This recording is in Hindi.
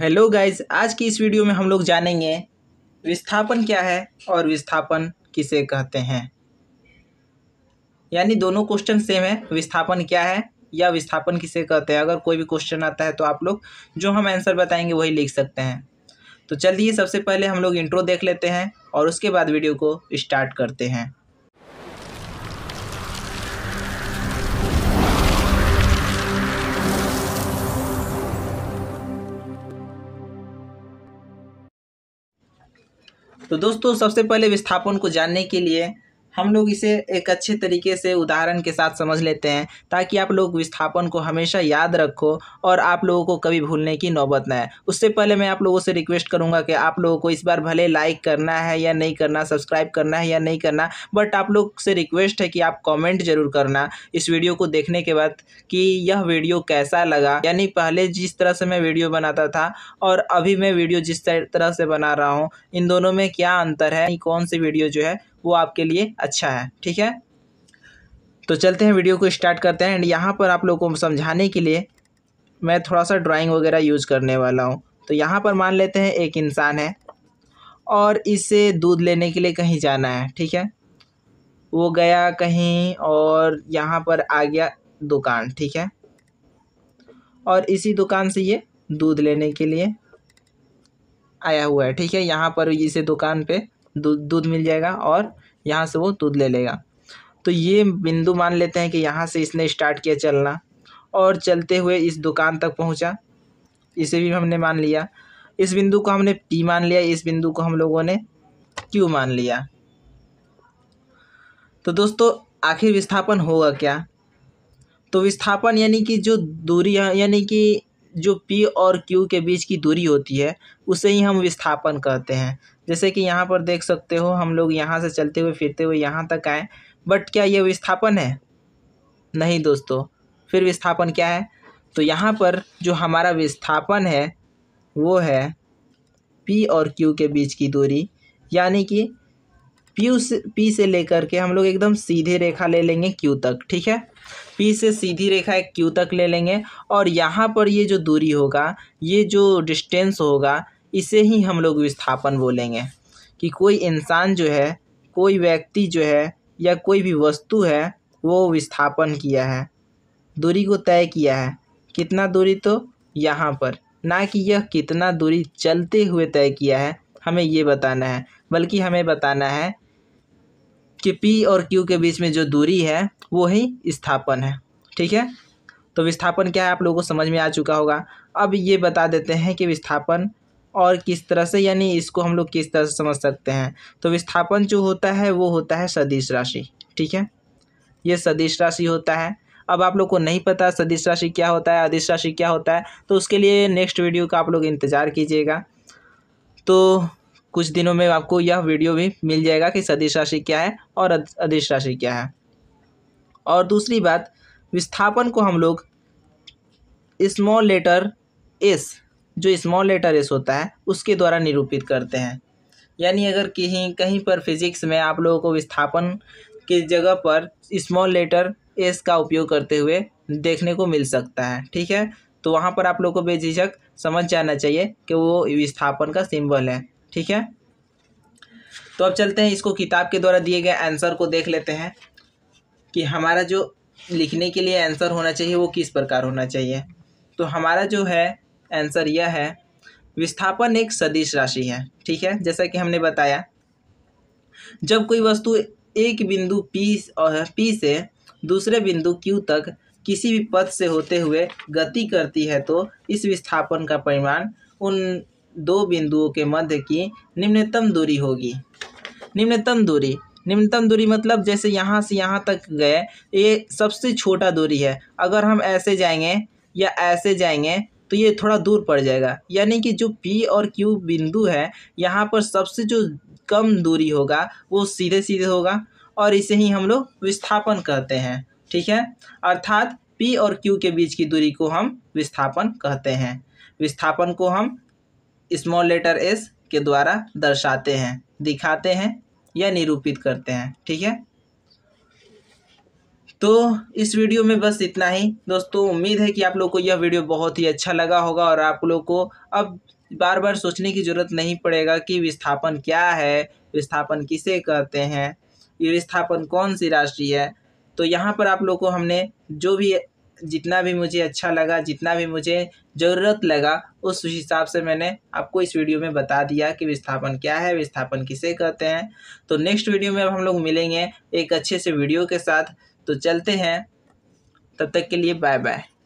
हेलो गाइस आज की इस वीडियो में हम लोग जानेंगे विस्थापन क्या है और विस्थापन किसे कहते हैं यानी दोनों क्वेश्चन सेम है विस्थापन क्या है या विस्थापन किसे कहते हैं अगर कोई भी क्वेश्चन आता है तो आप लोग जो हम आंसर बताएंगे वही लिख सकते हैं तो चलिए सबसे पहले हम लोग इंट्रो देख लेते हैं और उसके बाद वीडियो को स्टार्ट करते हैं तो दोस्तों सबसे पहले विस्थापन को जानने के लिए हम लोग इसे एक अच्छे तरीके से उदाहरण के साथ समझ लेते हैं ताकि आप लोग विस्थापन को हमेशा याद रखो और आप लोगों को कभी भूलने की नौबत ना है उससे पहले मैं आप लोगों से रिक्वेस्ट करूंगा कि आप लोगों को इस बार भले लाइक करना है या नहीं करना सब्सक्राइब करना है या नहीं करना बट आप लोग से रिक्वेस्ट है कि आप कॉमेंट ज़रूर करना इस वीडियो को देखने के बाद कि यह वीडियो कैसा लगा यानी पहले जिस तरह से मैं वीडियो बनाता था और अभी मैं वीडियो जिस तरह से बना रहा हूँ इन दोनों में क्या अंतर है कौन सी वीडियो जो है वो आपके लिए अच्छा है ठीक है तो चलते हैं वीडियो को स्टार्ट करते हैं एंड यहाँ पर आप लोगों को समझाने के लिए मैं थोड़ा सा ड्राइंग वगैरह यूज करने वाला हूँ तो यहाँ पर मान लेते हैं एक इंसान है और इसे दूध लेने के लिए कहीं जाना है ठीक है वो गया कहीं और यहाँ पर आ गया दुकान ठीक है और इसी दुकान से ये दूध लेने के लिए आया हुआ है ठीक है यहाँ पर इसे दुकान पे दूध मिल जाएगा और यहाँ से वो दूध ले लेगा तो ये बिंदु मान लेते हैं कि यहाँ से इसने स्टार्ट किया चलना और चलते हुए इस दुकान तक पहुँचा इसे भी हमने मान लिया इस बिंदु को हमने पी मान लिया इस बिंदु को हम लोगों ने क्यू मान लिया तो दोस्तों आखिर विस्थापन होगा क्या तो विस्थापन यानी कि जो दूरी यानी कि जो पी और क्यू के बीच की दूरी होती है उसे ही हम विस्थापन कहते हैं जैसे कि यहाँ पर देख सकते हो हम लोग यहाँ से चलते हुए फिरते हुए यहाँ तक आए बट क्या ये विस्थापन है नहीं दोस्तों फिर विस्थापन क्या है तो यहाँ पर जो हमारा विस्थापन है वो है पी और क्यू के बीच की दूरी यानी कि पी से पी से लेकर के हम लोग एकदम सीधे रेखा ले लेंगे क्यू तक ठीक है पी से सीधी रेखा एक क्यू तक ले लेंगे और यहाँ पर ये जो दूरी होगा ये जो डिस्टेंस होगा इसे ही हम लोग विस्थापन बोलेंगे कि कोई इंसान जो है कोई व्यक्ति जो है या कोई भी वस्तु है वो विस्थापन किया है दूरी को तय किया है कितना दूरी तो यहाँ पर ना कि यह कितना दूरी चलते हुए तय किया है हमें ये बताना है बल्कि हमें बताना है कि पी और क्यू के बीच में जो दूरी है वो ही स्थापन है ठीक है तो विस्थापन क्या है आप लोगों को समझ में आ चुका होगा अब ये बता देते हैं कि विस्थापन और किस तरह से यानी इसको हम लोग किस तरह से समझ सकते हैं तो विस्थापन जो होता है वो होता है सदिश राशि ठीक है ये सदिश राशि होता है अब आप लोग को नहीं पता सदिश राशि क्या होता है आदिश राशि क्या होता है तो उसके लिए नेक्स्ट वीडियो का आप लोग इंतज़ार कीजिएगा तो कुछ दिनों में आपको यह वीडियो भी मिल जाएगा कि सदिश राशि क्या है और अधिश राशि क्या है और दूसरी बात विस्थापन को हम लोग स्मॉल लेटर एस जो स्मॉल लेटर एस होता है उसके द्वारा निरूपित करते हैं यानी अगर कहीं कहीं पर फिजिक्स में आप लोगों को विस्थापन की जगह पर स्मॉल लेटर एस का उपयोग करते हुए देखने को मिल सकता है ठीक है तो वहाँ पर आप लोगों को बेझिझक समझ जाना चाहिए कि वो विस्थापन का सिंबल है ठीक है तो अब चलते हैं इसको किताब के द्वारा दिए गए आंसर को देख लेते हैं कि हमारा जो लिखने के लिए आंसर होना चाहिए वो किस प्रकार होना चाहिए तो हमारा जो है आंसर यह है विस्थापन एक सदिश राशि है ठीक है जैसा कि हमने बताया जब कोई वस्तु एक बिंदु पी और पी से दूसरे बिंदु क्यू तक किसी भी पथ से होते हुए गति करती है तो इस विस्थापन का परिमाण उन दो बिंदुओं के मध्य की निम्नतम दूरी होगी निम्नतम दूरी निम्नतम दूरी मतलब जैसे यहाँ से यहाँ तक गए ये सबसे छोटा दूरी है अगर हम ऐसे जाएंगे या ऐसे जाएंगे तो ये थोड़ा दूर पड़ जाएगा यानी कि जो पी और क्यू बिंदु है यहाँ पर सबसे जो कम दूरी होगा वो सीधे सीधे होगा और इसे ही हम लोग विस्थापन कहते हैं ठीक है अर्थात पी और क्यू के बीच की दूरी को हम विस्थापन कहते हैं विस्थापन को हम स्मॉल लेटर एस के द्वारा दर्शाते हैं दिखाते हैं या निरूपित करते हैं ठीक है तो इस वीडियो में बस इतना ही दोस्तों उम्मीद है कि आप लोग को यह वीडियो बहुत ही अच्छा लगा होगा और आप लोग को अब बार बार सोचने की ज़रूरत नहीं पड़ेगा कि विस्थापन क्या है विस्थापन किसे कहते हैं विस्थापन कौन सी राशि है तो यहाँ पर आप लोग को हमने जो भी जितना भी मुझे अच्छा लगा जितना भी मुझे ज़रूरत लगा उस हिसाब से मैंने आपको इस वीडियो में बता दिया कि विस्थापन क्या है विस्थापन किसे कहते हैं तो नेक्स्ट वीडियो में अब हम लोग मिलेंगे एक अच्छे से वीडियो के साथ तो चलते हैं तब तक के लिए बाय बाय